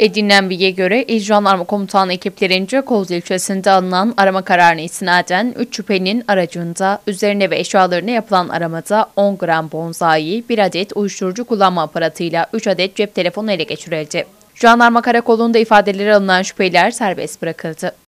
Edinilen bilgiye göre İl Jandarma Komutanı ekiplerince Koz ilçesinde alınan arama kararına istinaden 3 şüphenin aracında üzerine ve eşyalarına yapılan aramada 10 gram bonzai, 1 adet uyuşturucu kullanma aparatıyla 3 adet cep telefonu ele geçirildi. Jandarma Karakolu'nda ifadeleri alınan şüpheliler serbest bırakıldı.